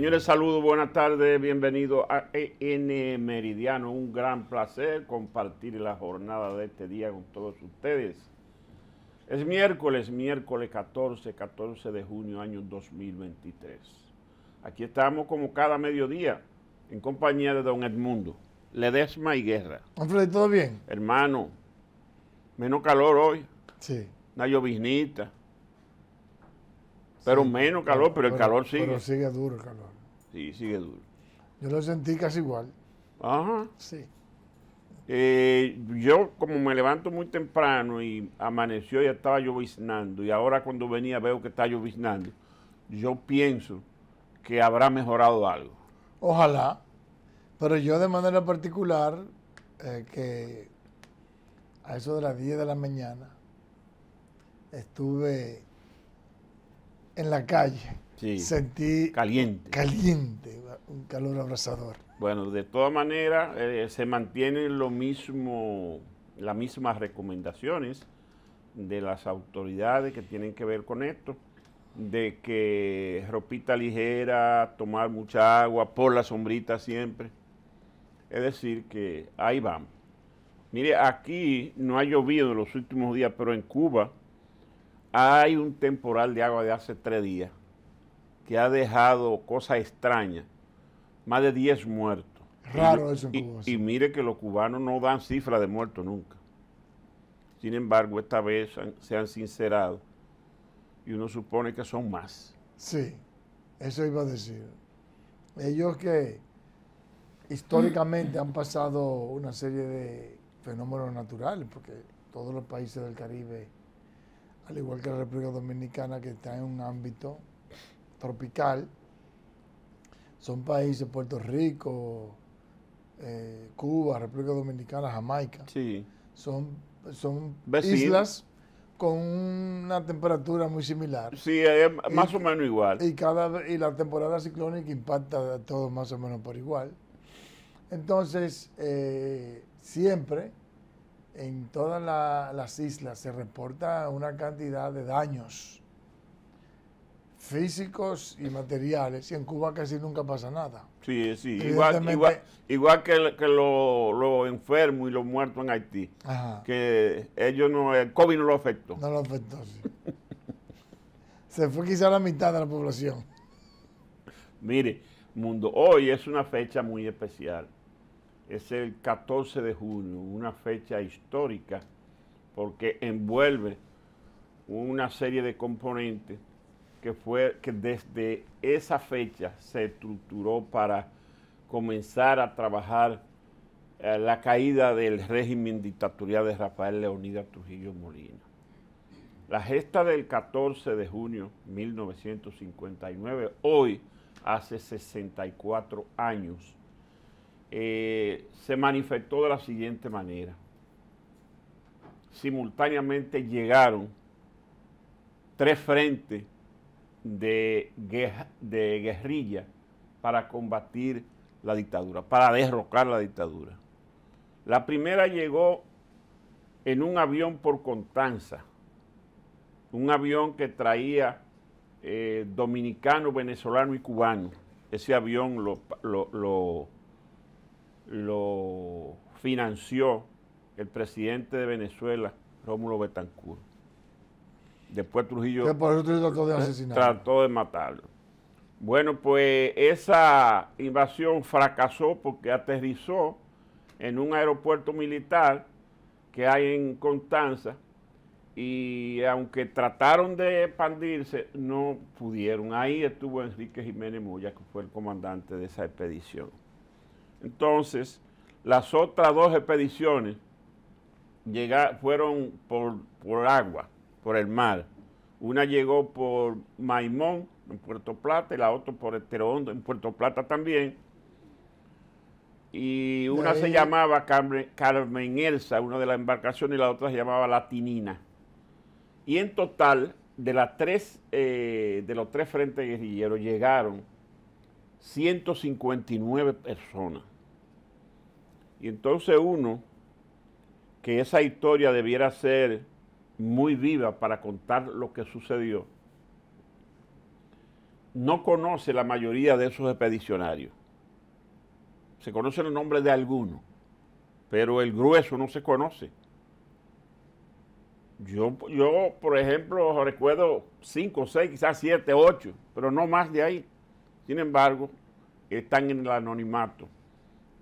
Señores, saludos, buenas tardes, bienvenidos a EN Meridiano. Un gran placer compartir la jornada de este día con todos ustedes. Es miércoles, miércoles 14, 14 de junio, año 2023. Aquí estamos como cada mediodía, en compañía de don Edmundo, Ledesma y Guerra. Hombre, ¿todo bien? Hermano, menos calor hoy. Sí. Una lloviznita. Pero menos calor, pero, el calor sigue. Pero sigue duro el calor. Sí, sigue duro. Yo lo sentí casi igual. Ajá. Sí. Eh, yo como me levanto muy temprano y amaneció y estaba lloviznando y ahora cuando venía veo que está lloviznando, yo pienso que habrá mejorado algo. Ojalá, pero yo de manera particular eh, que a eso de las 10 de la mañana estuve en la calle. Sí, Sentí caliente. Caliente, un calor abrasador. Bueno, de todas maneras, eh, se mantienen lo mismo, las mismas recomendaciones de las autoridades que tienen que ver con esto, de que ropita ligera, tomar mucha agua, por la sombrita siempre. Es decir, que ahí vamos. Mire, aquí no ha llovido en los últimos días, pero en Cuba hay un temporal de agua de hace tres días que ha dejado cosas extrañas, más de 10 muertos. Raro eso en Cuba. Y, mire que los cubanos no dan cifras de muertos nunca. Sin embargo, esta vez se han sincerado y uno supone que son más. Sí, eso iba a decir. Ellos que históricamente han pasado una serie de fenómenos naturales, porque todos los países del Caribe al igual que la República Dominicana, que está en un ámbito tropical. Son países, Puerto Rico, eh, Cuba, República Dominicana, Jamaica. Sí. Son, son islas con una temperatura muy similar. Sí, eh, más o menos igual. Y, cada, y la temporada ciclónica impacta a todos más o menos por igual. Entonces, eh, siempre en todas las islas se reporta una cantidad de daños físicos y materiales, y en Cuba casi nunca pasa nada. Sí, sí, igual, que, los enfermos y los muertos en Haití, que ellos no, el COVID no lo afectó. No lo afectó, sí. Se fue quizá la mitad de la población. Mire, mundo, hoy es una fecha muy especial es el 14 de junio, una fecha histórica porque envuelve una serie de componentes que, fue, que desde esa fecha se estructuró para comenzar a trabajar eh, la caída del régimen dictatorial de Rafael Leonida Trujillo Molina. La gesta del 14 de junio 1959, hoy hace 64 años, eh, se manifestó de la siguiente manera. Simultáneamente llegaron tres frentes de, de guerrilla para combatir la dictadura, para derrocar la dictadura. La primera llegó en un avión por Constanza, un avión que traía dominicano, eh, dominicanos, y cubano. Ese avión lo lo financió el presidente de Venezuela, Rómulo Betancourt. Después Trujillo trató, de trató de matarlo. Bueno, pues esa invasión fracasó porque aterrizó en un aeropuerto militar que hay en Constanza y aunque trataron de expandirse, no pudieron. Ahí estuvo Enrique Jiménez Moya, que fue el comandante de esa expedición. Entonces, las otras dos expediciones fueron por, agua, por el mar. Una llegó por Maimón, en Puerto Plata, y la otra por Esterondo, en Puerto Plata también. Y una se llamaba Carmen, Elsa, una de las embarcaciones, y la otra se llamaba Latinina. Y en total, de, las tres, eh, de los tres frentes guerrilleros, llegaron 159 personas. Y entonces uno, que esa historia debiera ser muy viva para contar lo que sucedió, no conoce la mayoría de esos expedicionarios. Se conocen el nombre de algunos, pero el grueso no se conoce. Yo, yo, por ejemplo, recuerdo cinco, seis, quizás siete, ocho, pero no más de ahí. Sin embargo, están en el anonimato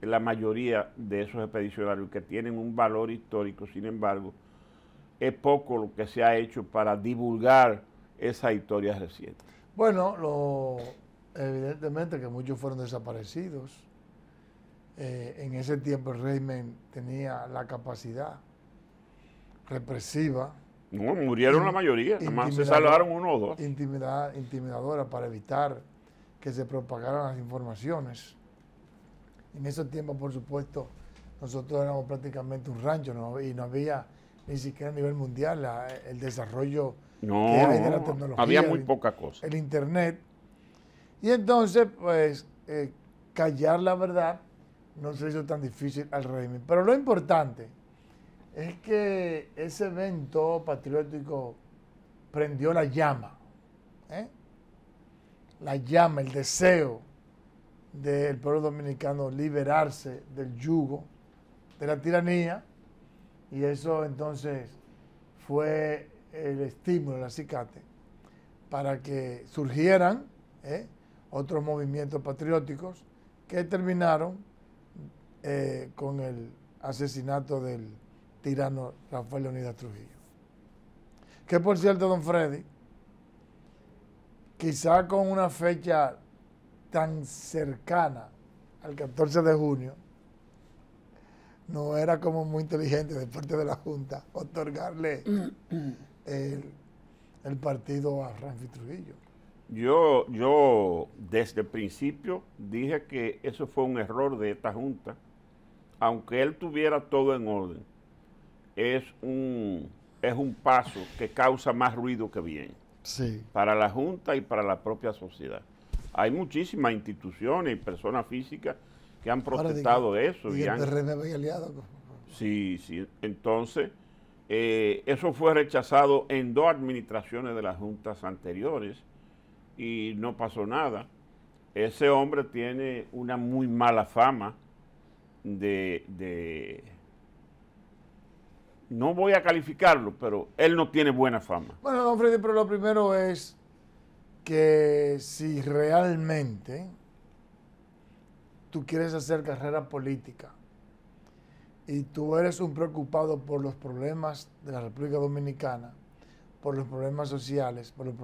la mayoría de esos expedicionarios que tienen un valor histórico, sin embargo, es poco lo que se ha hecho para divulgar esa historia reciente. Bueno, lo, evidentemente que muchos fueron desaparecidos. Eh, en ese tiempo el régimen tenía la capacidad represiva. No, murieron la mayoría, nomás se salvaron uno o dos. Intimidad, intimidadora para evitar que se propagaran las informaciones. En esos tiempos, por supuesto, nosotros éramos prácticamente un rancho y no había ni siquiera a nivel mundial el desarrollo de la tecnología. Había muy poca cosa. El Internet. Y entonces, pues, eh, callar la verdad no se hizo tan difícil al régimen. Pero lo importante es que ese evento patriótico prendió la llama. ¿eh? La llama, el deseo del pueblo dominicano liberarse del yugo, de la tiranía, y eso entonces fue el estímulo, el acicate, para que surgieran eh, otros movimientos patrióticos que terminaron eh, con el asesinato del tirano Rafael Leonidas Trujillo. Que por cierto, don Freddy, quizá con una fecha tan cercana al 14 de junio, no era como muy inteligente de parte de la Junta otorgarle el, partido a y Trujillo. Yo, yo desde el principio dije que eso fue un error de esta Junta, aunque él tuviera todo en orden, es un, es un paso que causa más ruido que bien. Sí. Para la Junta y para la propia sociedad. Hay muchísimas instituciones y personas físicas que han protestado eso. Y, han, aliado. Sí, sí. Entonces, eh, eso fue rechazado en dos administraciones de las juntas anteriores y no pasó nada. Ese hombre tiene una muy mala fama de, de no voy a calificarlo, pero él no tiene buena fama. Bueno, don Freddy, pero lo primero es que si realmente tú quieres hacer carrera política y tú eres un preocupado por los problemas de la República Dominicana, por los problemas sociales, por los,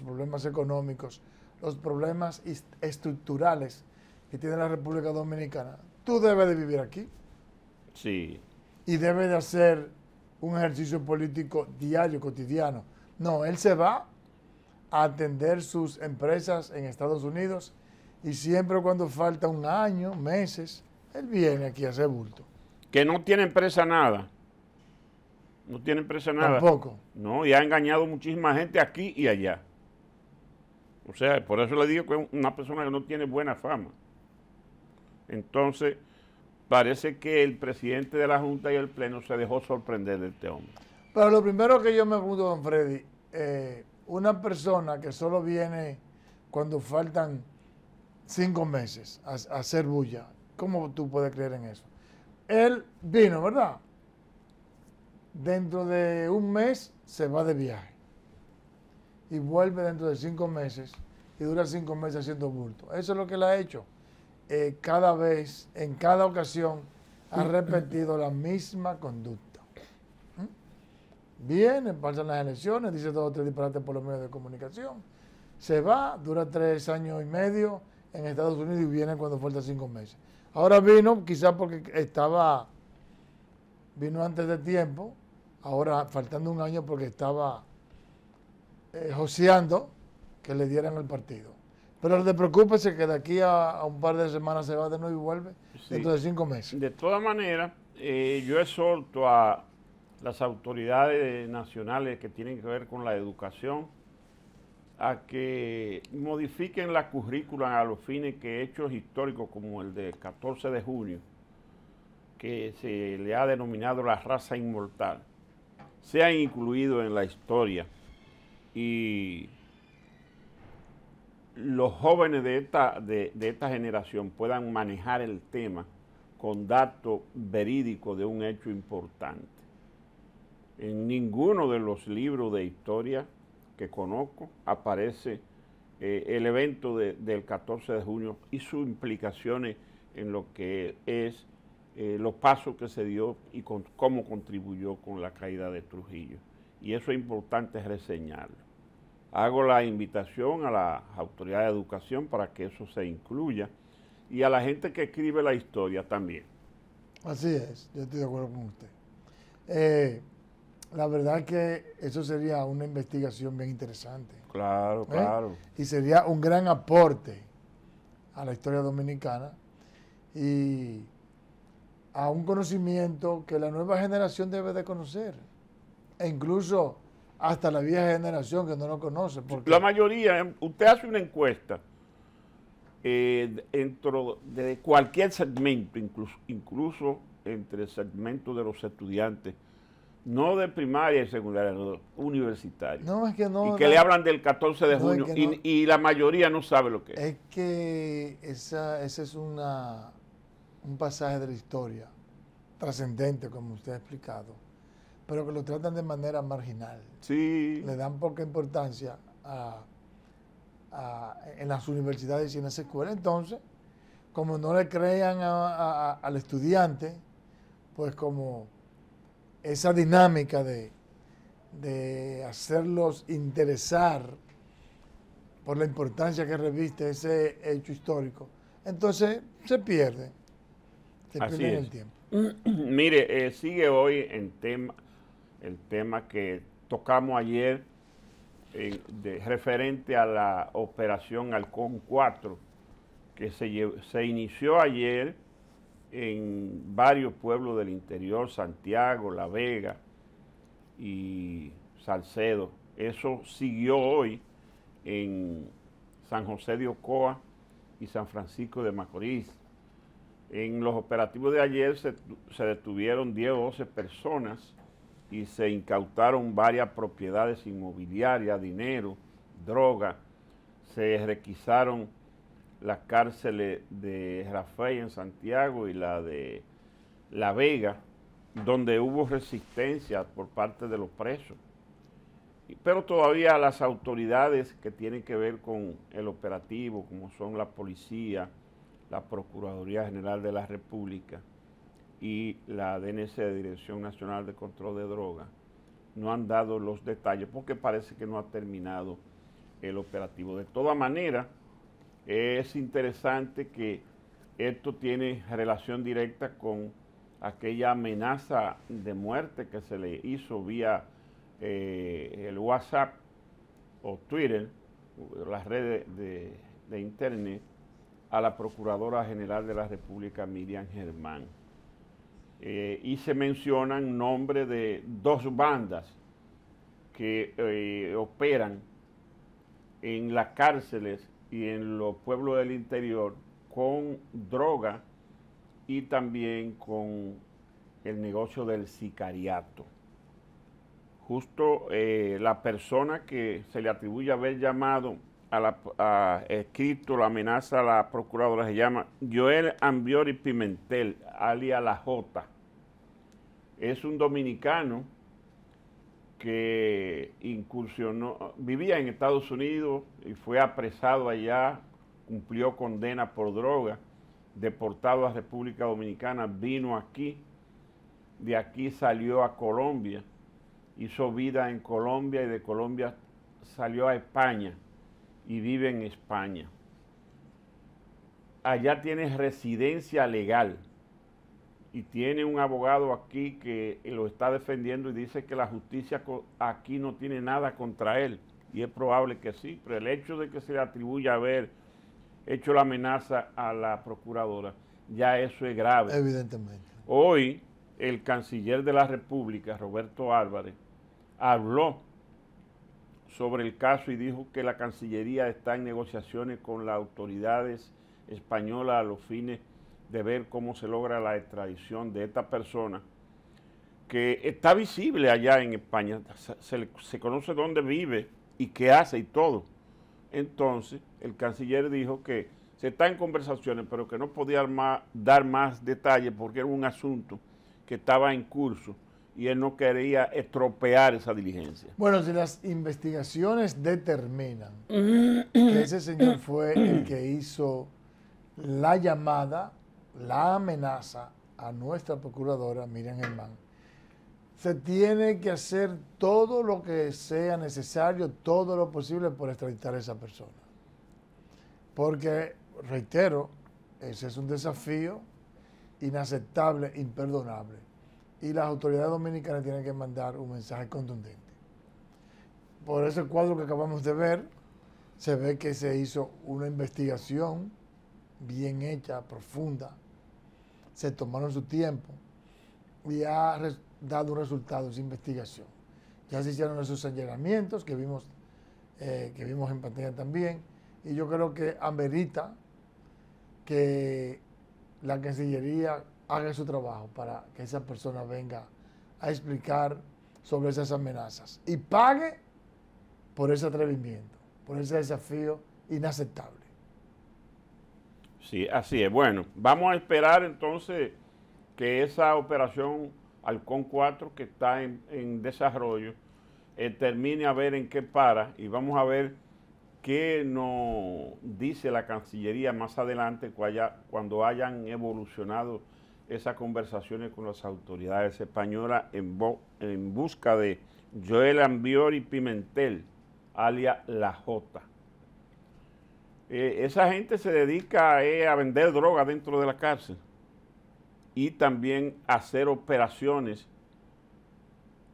problemas económicos, los problemas estructurales que tiene la República Dominicana, tú debes de vivir aquí. Sí. Y debes de hacer un ejercicio político diario, cotidiano. No, él se va atender sus empresas en Estados Unidos y siempre cuando falta un año, meses, él viene aquí a hacer bulto. Que no tiene empresa nada. No tiene empresa nada. Tampoco. No, y ha engañado muchísima gente aquí y allá. O sea, por eso le digo que es una persona que no tiene buena fama. Entonces, parece que el presidente de la Junta y el Pleno se dejó sorprender de este hombre. Pero lo primero que yo me pregunto, don Freddy, eh, una persona que solo viene cuando faltan cinco meses a, hacer bulla, ¿cómo tú puedes creer en eso? Él vino, ¿verdad? Dentro de un mes se va de viaje y vuelve dentro de cinco meses y dura cinco meses haciendo bulto. Eso es lo que le ha hecho. Eh, cada vez, en cada ocasión, ha repetido la misma conducta. Vienen, pasan las elecciones, dice todos los tres disparates por los medios de comunicación. Se va, dura tres años y medio en Estados Unidos y viene cuando falta cinco meses. Ahora vino, quizás porque estaba, vino antes de tiempo, ahora faltando un año porque estaba eh, joseando que le dieran el partido. Pero no te preocupes que de aquí a, un par de semanas se va de nuevo y vuelve dentro de cinco meses. De todas maneras, eh, yo exhorto a las autoridades nacionales que tienen que ver con la educación a que modifiquen la currícula a los fines que hechos históricos como el del 14 de junio, que se le ha denominado la raza inmortal, sean incluidos en la historia y los jóvenes de esta, de, de esta generación puedan manejar el tema con datos verídicos de un hecho importante. En ninguno de los libros de historia que conozco aparece eh, el evento del 14 de junio y sus implicaciones en lo que es eh, los pasos que se dio y cómo contribuyó con la caída de Trujillo. Y eso es importante reseñarlo. Hago la invitación a la autoridad de educación para que eso se incluya y a la gente que escribe la historia también. Así es, yo estoy de acuerdo con usted. Eh, la verdad es que eso sería una investigación bien interesante. Claro, ¿Eh? claro. Y sería un gran aporte a la historia dominicana y a un conocimiento que la nueva generación debe de conocer. E incluso hasta la vieja generación que no lo conoce. La mayoría, em, usted hace una encuesta eh, dentro de cualquier segmento, incluso, incluso entre el segmento de los estudiantes no de primaria y secundaria, no, universitaria. No, es que no. Y que le hablan del 14 de junio y, la mayoría no sabe lo que es. Es que ese es una, un pasaje de la historia trascendente, como usted ha explicado, pero que lo tratan de manera marginal. Sí. Le dan poca importancia en las universidades y en las escuelas. Entonces, como no le crean al estudiante, pues como esa dinámica de, de hacerlos interesar por la importancia que reviste ese hecho histórico, entonces se pierde. Se pierde el tiempo. Mire, eh, sigue hoy en tema, el tema que tocamos ayer eh, referente a la operación Halcón 4, que se, se inició ayer en varios pueblos del interior, Santiago, La Vega y Salcedo. Eso siguió hoy en San José de Ocoa y San Francisco de Macorís. En los operativos de ayer se, detuvieron 10 o 12 personas y se incautaron varias propiedades inmobiliarias, dinero, droga, se requisaron las cárceles de Rafael en Santiago y la de La Vega, donde hubo resistencia por parte de los presos. Pero todavía las autoridades que tienen que ver con el operativo, como son la policía, la Procuraduría General de la República y la DNC, Dirección Nacional de Control de Drogas, no han dado los detalles porque parece que no ha terminado el operativo. De todas maneras, es interesante que esto tiene relación directa con aquella amenaza de muerte que se le hizo vía eh, el WhatsApp o Twitter, las redes de, Internet, a la Procuradora General de la República, Miriam Germán. Eh, y se mencionan nombres de dos bandas que eh, operan en las cárceles y en los pueblos del interior con droga y también con el negocio del sicariato. Justo eh, la persona que se le atribuye haber llamado a, la, escrito la amenaza a la procuradora se llama Joel Ambiori Pimentel, alia La J. Es un dominicano que incursionó, vivía en Estados Unidos y fue apresado allá, cumplió condena por droga, deportado a República Dominicana, vino aquí, de aquí salió a Colombia, hizo vida en Colombia y de Colombia salió a España y vive en España. Allá tienes residencia legal y tiene un abogado aquí que lo está defendiendo y dice que la justicia aquí no tiene nada contra él. Y es probable que sí, pero el hecho de que se le atribuya haber hecho la amenaza a la procuradora, ya eso es grave. Evidentemente. Hoy el canciller de la República, Roberto Álvarez, habló sobre el caso y dijo que la Cancillería está en negociaciones con las autoridades españolas a los fines de ver cómo se logra la extradición de esta persona que está visible allá en España, se, conoce dónde vive y qué hace y todo. Entonces, el canciller dijo que se está en conversaciones, pero que no podía dar más detalles porque era un asunto que estaba en curso y él no quería estropear esa diligencia. Bueno, si las investigaciones determinan que ese señor fue el que hizo la llamada la amenaza a nuestra procuradora Miriam Germán, se tiene que hacer todo lo que sea necesario, todo lo posible por extraditar a esa persona. Porque, reitero, ese es un desafío inaceptable, imperdonable. Y las autoridades dominicanas tienen que mandar un mensaje contundente. Por ese cuadro que acabamos de ver, se ve que se hizo una investigación bien hecha, profunda, se tomaron su tiempo y ha dado un resultado esa investigación. Ya se hicieron esos allanamientos que vimos, eh, que vimos en pantalla también, y yo creo que amerita que la Cancillería haga su trabajo para que esa persona venga a explicar sobre esas amenazas y pague por ese atrevimiento, por ese desafío inaceptable. Sí, así es. Bueno, vamos a esperar entonces que esa operación Halcón 4 que está en, desarrollo eh, termine a ver en qué para y vamos a ver qué nos dice la Cancillería más adelante cuando hayan evolucionado esas conversaciones con las autoridades españolas en, en busca de Joel y Pimentel, alias La Jota. Eh, esa gente se dedica eh, a vender droga dentro de la cárcel y también a hacer operaciones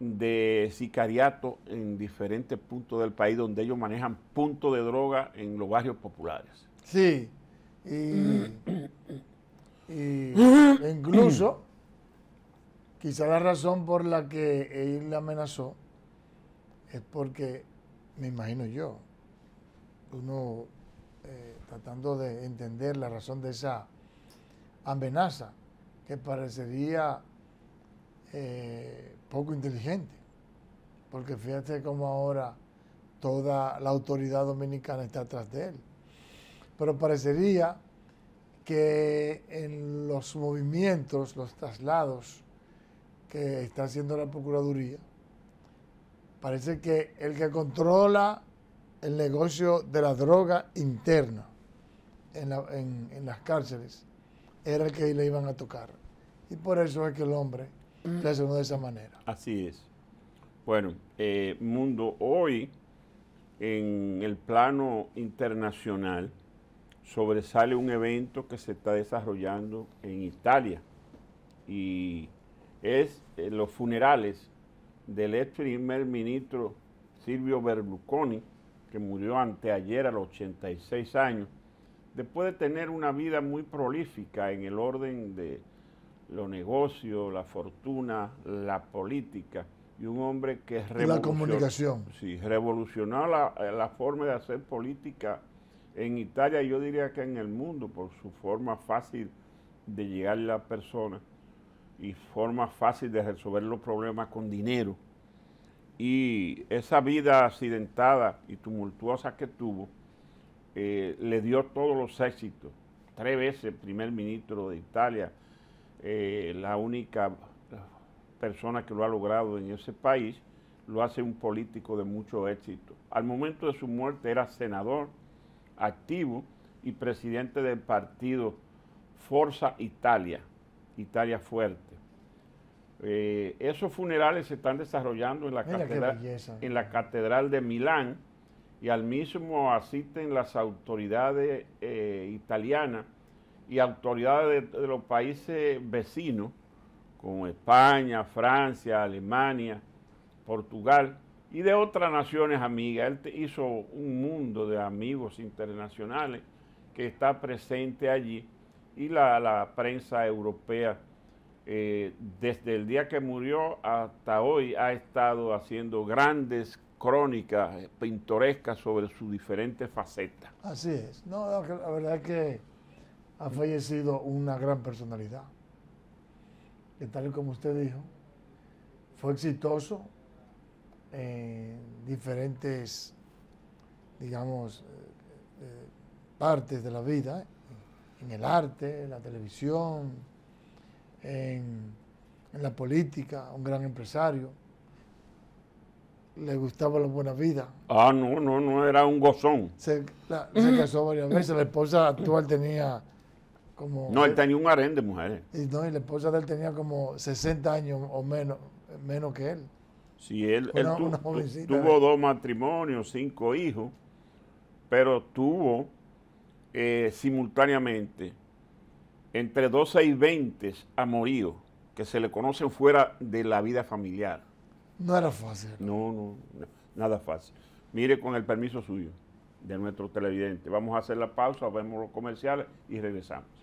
de sicariato en diferentes puntos del país donde ellos manejan puntos de droga en los barrios populares. Sí, y, y incluso quizá la razón por la que él le amenazó es porque, me imagino yo, uno eh, tratando de entender la razón de esa amenaza que parecería eh, poco inteligente. Porque fíjate cómo ahora toda la autoridad dominicana está atrás de él. Pero parecería que en los movimientos, los traslados que está haciendo la Procuraduría, parece que el que controla el negocio de la droga interna en, las cárceles era el que le iban a tocar. Y por eso es que el hombre se mm. de esa manera. Así es. Bueno, eh, mundo, hoy en el plano internacional sobresale un evento que se está desarrollando en Italia y es eh, los funerales del ex primer ministro Silvio Berlusconi, que murió anteayer a los 86 años, después de tener una vida muy prolífica en el orden de los negocios, la fortuna, la política, y un hombre que revolucionó, la comunicación. Sí, revolucionó la, forma de hacer política en Italia, yo diría que en el mundo, por su forma fácil de llegar a la persona y forma fácil de resolver los problemas con dinero y esa vida accidentada y tumultuosa que tuvo, eh, le dio todos los éxitos. Tres veces primer ministro de Italia, eh, la única persona que lo ha logrado en ese país, lo hace un político de mucho éxito. Al momento de su muerte era senador activo y presidente del partido Forza Italia, Italia Fuerte. Eh, esos funerales se están desarrollando en la, catedral, de Milán y al mismo asisten las autoridades eh, italianas y autoridades de, los países vecinos, como España, Francia, Alemania, Portugal y de otras naciones amigas. Él hizo un mundo de amigos internacionales que está presente allí y la prensa europea eh, desde el día que murió hasta hoy ha estado haciendo grandes crónicas pintorescas sobre sus diferentes facetas. Así es. No, la, verdad es que ha fallecido una gran personalidad, que tal y como usted dijo, fue exitoso en diferentes, digamos, eh, eh, partes de la vida, en el arte, en la televisión, en, la política, un gran empresario. Le gustaba la buena vida. Ah, no, no, no, era un gozón. Se, casó varias veces. La esposa actual tenía como. No, él tenía un harén de mujeres. Y, no, y la esposa de él tenía como 60 años o menos, menos que él. Sí, él, tuvo dos matrimonios, cinco hijos, pero tuvo eh, simultáneamente entre 12 y 20 amoríos que se le conocen fuera de la vida familiar. No era fácil. No, no, no, nada fácil. Mire, con el permiso suyo, de nuestro televidente, vamos a hacer la pausa, vemos los comerciales y regresamos.